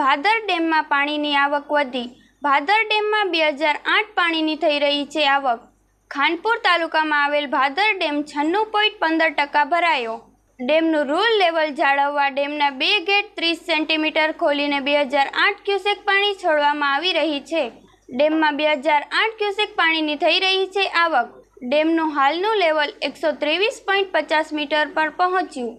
ભાદર ડેમમાં પાણીની આવક વધી ભાદર ડેમમાં બે હજાર આઠ પાણીની થઈ રહી છે આવક ખાનપુર તાલુકામાં આવેલ ભાદર ડેમ છન્નું પોઈન્ટ પંદર ટકા ભરાયો ડેમનું રૂલ લેવલ જાળવવા ડેમના બે ગેટ ત્રીસ સેન્ટીમીટર ખોલીને બે હજાર આઠ ક્યુસેક પાણી છોડવામાં આવી રહી છે ડેમમાં બે હજાર આઠ ક્યુસેક પાણીની થઈ રહી છે આવક ડેમનું હાલનું લેવલ એકસો ત્રેવીસ પોઈન્ટ પચાસ મીટર પર પહોંચ્યું